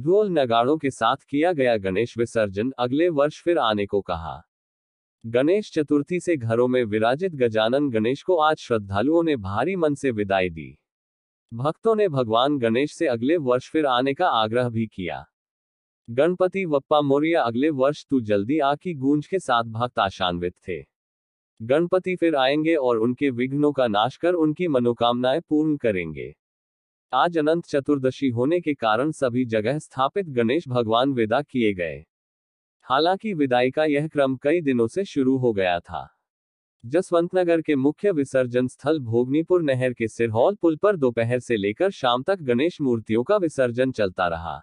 ढोल नगाड़ों के साथ किया गया गणेश विसर्जन अगले वर्ष फिर आने को कहा गणेश चतुर्थी से घरों में विराजित गजानन गणेश को आज श्रद्धालुओं ने भारी मन से विदाई दी भक्तों ने भगवान गणेश से अगले वर्ष फिर आने का आग्रह भी किया गणपति वप्पा मौर्य अगले वर्ष तू जल्दी आ की गूंज के साथ भक्त आशान्वित थे गणपति फिर आएंगे और उनके विघ्नों का नाश कर उनकी मनोकामनाएं पूर्ण करेंगे आज अनंत चतुर्दशी होने के कारण सभी जगह स्थापित गणेश भगवान विदा किए गए हालांकि विदाई का यह क्रम कई दिनों से शुरू हो गया था जसवंतनगर के मुख्य विसर्जन स्थल भोगनीपुर नहर के सिरहौल पुल पर दोपहर से लेकर शाम तक गणेश मूर्तियों का विसर्जन चलता रहा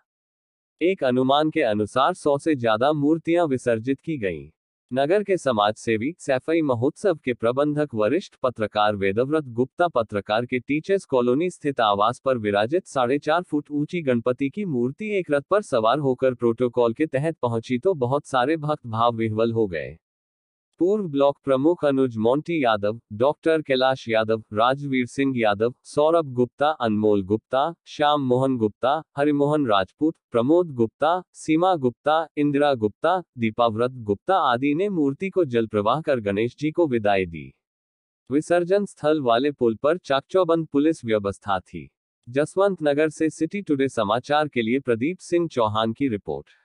एक अनुमान के अनुसार सौ से ज्यादा मूर्तियां विसर्जित की गईं। नगर के समाज सेवी सैफई महोत्सव के प्रबंधक वरिष्ठ पत्रकार वेदव्रत गुप्ता पत्रकार के टीचर्स कॉलोनी स्थित आवास पर विराजित साढ़े चार फुट ऊंची गणपति की मूर्ति एक रथ पर सवार होकर प्रोटोकॉल के तहत पहुंची तो बहुत सारे भक्त भाव विह्वल हो गए पूर्व ब्लॉक प्रमुख अनुज मोंटी यादव डॉक्टर कैलाश यादव राजवीर सिंह यादव सौरभ गुप्ता अनमोल गुप्ता श्याम मोहन गुप्ता हरिमोहन राजपूत प्रमोद गुप्ता सीमा गुप्ता इंदिरा गुप्ता दीपाव्रत गुप्ता आदि ने मूर्ति को जल प्रवाह कर गणेश जी को विदाई दी विसर्जन स्थल वाले पुल पर चाकचौबंद पुलिस व्यवस्था थी जसवंत नगर से सिटी टुडे समाचार के लिए प्रदीप सिंह चौहान की रिपोर्ट